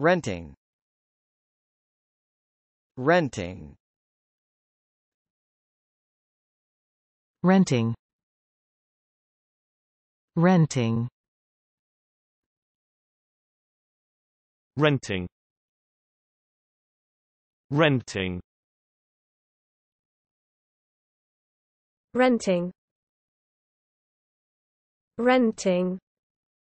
renting renting renting renting renting renting renting renting